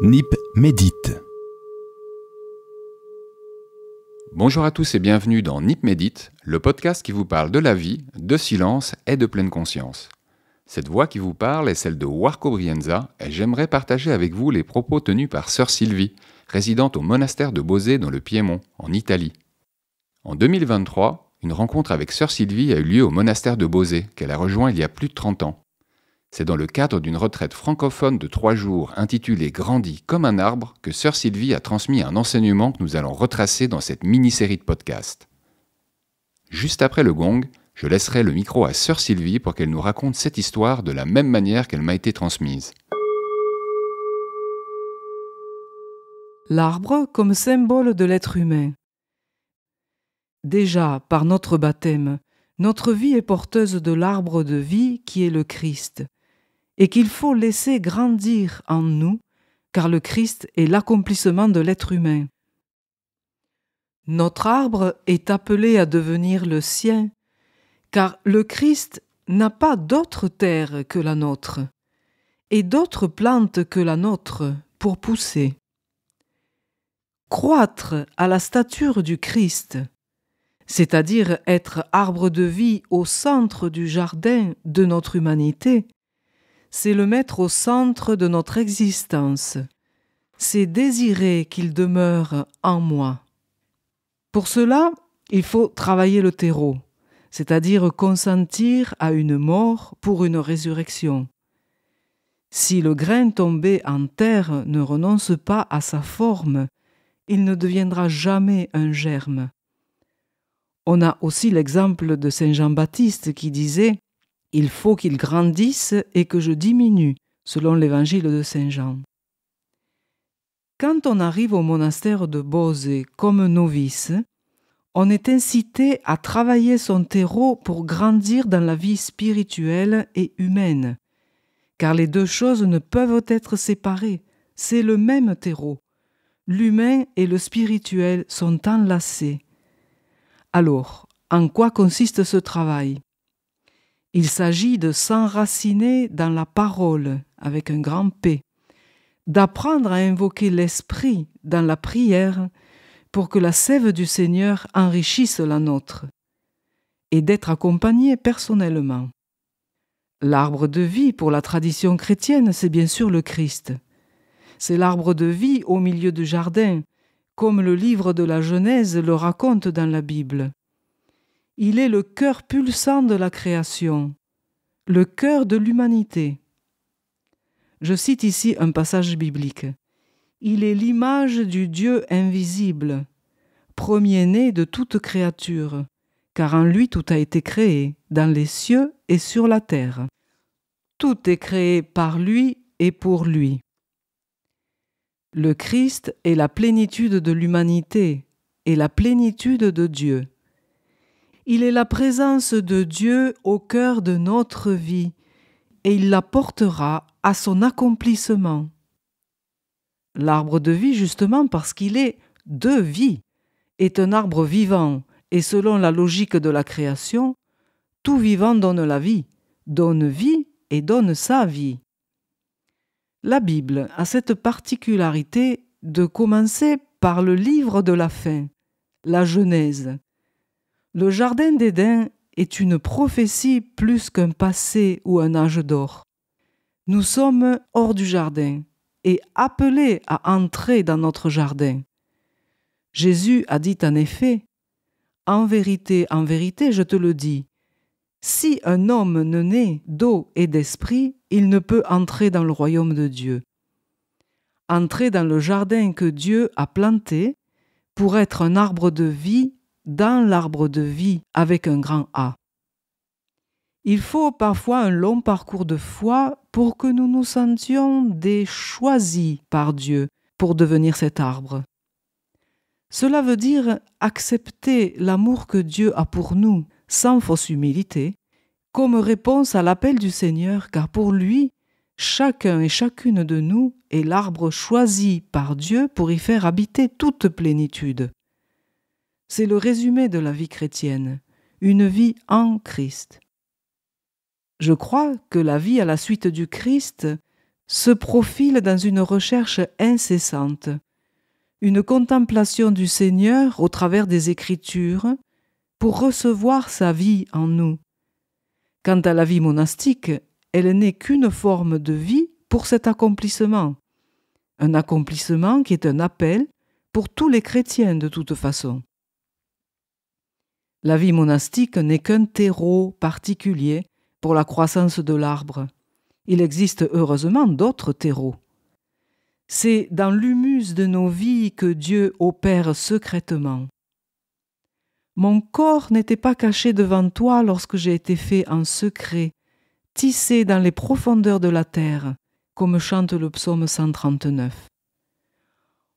NIP Médite. Bonjour à tous et bienvenue dans NIP Médite, le podcast qui vous parle de la vie, de silence et de pleine conscience. Cette voix qui vous parle est celle de Warco Brienza et j'aimerais partager avec vous les propos tenus par Sœur Sylvie, résidente au monastère de Bosé dans le Piémont, en Italie. En 2023, une rencontre avec Sœur Sylvie a eu lieu au monastère de Bosé, qu'elle a rejoint il y a plus de 30 ans. C'est dans le cadre d'une retraite francophone de trois jours intitulée Grandi comme un arbre que Sœur Sylvie a transmis un enseignement que nous allons retracer dans cette mini-série de podcasts. Juste après le gong, je laisserai le micro à Sœur Sylvie pour qu'elle nous raconte cette histoire de la même manière qu'elle m'a été transmise. L'arbre comme symbole de l'être humain. Déjà, par notre baptême, notre vie est porteuse de l'arbre de vie qui est le Christ et qu'il faut laisser grandir en nous, car le Christ est l'accomplissement de l'être humain. Notre arbre est appelé à devenir le sien, car le Christ n'a pas d'autre terre que la nôtre, et d'autres plantes que la nôtre pour pousser. Croître à la stature du Christ, c'est-à-dire être arbre de vie au centre du jardin de notre humanité, c'est le mettre au centre de notre existence, c'est désirer qu'il demeure en moi. Pour cela, il faut travailler le terreau, c'est-à-dire consentir à une mort pour une résurrection. Si le grain tombé en terre ne renonce pas à sa forme, il ne deviendra jamais un germe. On a aussi l'exemple de Saint Jean-Baptiste qui disait il faut qu'il grandisse et que je diminue, selon l'évangile de Saint Jean. Quand on arrive au monastère de Bose comme novice, on est incité à travailler son terreau pour grandir dans la vie spirituelle et humaine, car les deux choses ne peuvent être séparées, c'est le même terreau. L'humain et le spirituel sont enlacés. Alors, en quoi consiste ce travail il s'agit de s'enraciner dans la parole avec un grand P, d'apprendre à invoquer l'Esprit dans la prière pour que la sève du Seigneur enrichisse la nôtre, et d'être accompagné personnellement. L'arbre de vie pour la tradition chrétienne, c'est bien sûr le Christ. C'est l'arbre de vie au milieu du jardin, comme le livre de la Genèse le raconte dans la Bible. Il est le cœur pulsant de la création, le cœur de l'humanité. Je cite ici un passage biblique. Il est l'image du Dieu invisible, premier-né de toute créature, car en lui tout a été créé, dans les cieux et sur la terre. Tout est créé par lui et pour lui. Le Christ est la plénitude de l'humanité et la plénitude de Dieu. Il est la présence de Dieu au cœur de notre vie, et il la portera à son accomplissement. L'arbre de vie, justement parce qu'il est de vie, est un arbre vivant, et selon la logique de la création, tout vivant donne la vie, donne vie et donne sa vie. La Bible a cette particularité de commencer par le livre de la fin, la Genèse, le Jardin d'Éden est une prophétie plus qu'un passé ou un âge d'or. Nous sommes hors du jardin et appelés à entrer dans notre jardin. Jésus a dit en effet, En vérité, en vérité, je te le dis, si un homme ne naît d'eau et d'esprit, il ne peut entrer dans le royaume de Dieu. Entrer dans le jardin que Dieu a planté pour être un arbre de vie dans l'arbre de vie avec un grand A. Il faut parfois un long parcours de foi pour que nous nous sentions des choisis par Dieu pour devenir cet arbre. Cela veut dire accepter l'amour que Dieu a pour nous, sans fausse humilité, comme réponse à l'appel du Seigneur, car pour lui, chacun et chacune de nous est l'arbre choisi par Dieu pour y faire habiter toute plénitude. C'est le résumé de la vie chrétienne, une vie en Christ. Je crois que la vie à la suite du Christ se profile dans une recherche incessante, une contemplation du Seigneur au travers des Écritures pour recevoir sa vie en nous. Quant à la vie monastique, elle n'est qu'une forme de vie pour cet accomplissement, un accomplissement qui est un appel pour tous les chrétiens de toute façon. La vie monastique n'est qu'un terreau particulier pour la croissance de l'arbre. Il existe heureusement d'autres terreaux. C'est dans l'humus de nos vies que Dieu opère secrètement. Mon corps n'était pas caché devant toi lorsque j'ai été fait en secret, tissé dans les profondeurs de la terre, comme chante le psaume 139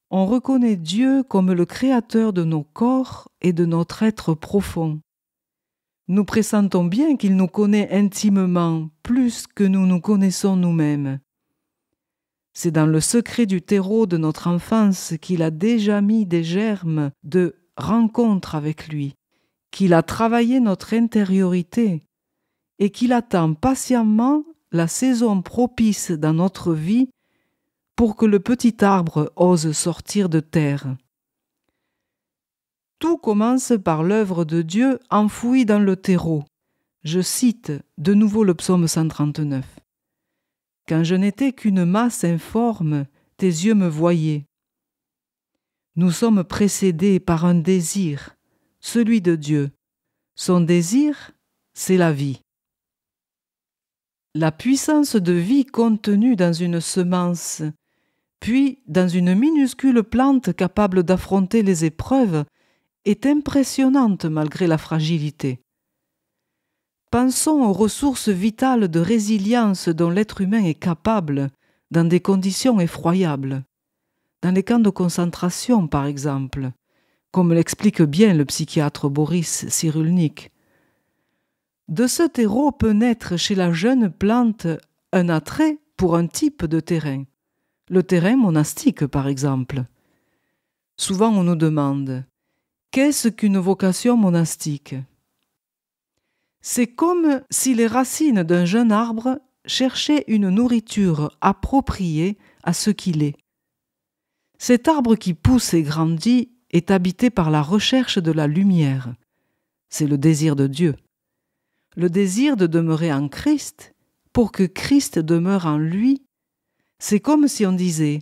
on reconnaît Dieu comme le créateur de nos corps et de notre être profond. Nous pressentons bien qu'il nous connaît intimement, plus que nous nous connaissons nous-mêmes. C'est dans le secret du terreau de notre enfance qu'il a déjà mis des germes de rencontre avec lui, qu'il a travaillé notre intériorité et qu'il attend patiemment la saison propice dans notre vie pour que le petit arbre ose sortir de terre. Tout commence par l'œuvre de Dieu enfouie dans le terreau. Je cite de nouveau le psaume 139. Quand je n'étais qu'une masse informe, tes yeux me voyaient. Nous sommes précédés par un désir, celui de Dieu. Son désir, c'est la vie. La puissance de vie contenue dans une semence puis dans une minuscule plante capable d'affronter les épreuves, est impressionnante malgré la fragilité. Pensons aux ressources vitales de résilience dont l'être humain est capable dans des conditions effroyables. Dans les camps de concentration, par exemple, comme l'explique bien le psychiatre Boris Cyrulnik. De ce terreau peut naître chez la jeune plante un attrait pour un type de terrain le terrain monastique par exemple. Souvent on nous demande Qu'est-ce qu'une vocation monastique C'est comme si les racines d'un jeune arbre cherchaient une nourriture appropriée à ce qu'il est. Cet arbre qui pousse et grandit est habité par la recherche de la lumière. C'est le désir de Dieu. Le désir de demeurer en Christ pour que Christ demeure en lui c'est comme si on disait,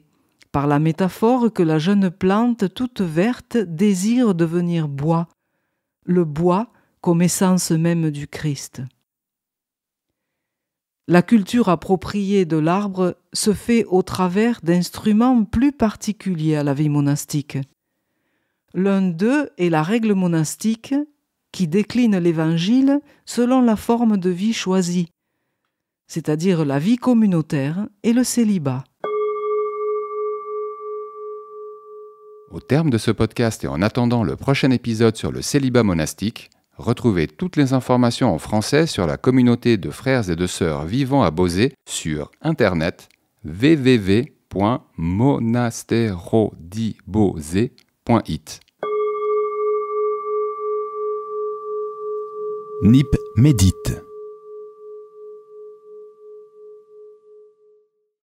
par la métaphore, que la jeune plante toute verte désire devenir bois, le bois comme essence même du Christ. La culture appropriée de l'arbre se fait au travers d'instruments plus particuliers à la vie monastique. L'un d'eux est la règle monastique qui décline l'Évangile selon la forme de vie choisie, c'est-à-dire la vie communautaire et le célibat. Au terme de ce podcast et en attendant le prochain épisode sur le célibat monastique, retrouvez toutes les informations en français sur la communauté de frères et de sœurs vivant à Beauzé sur internet www.monastérodibose.it NIP Médite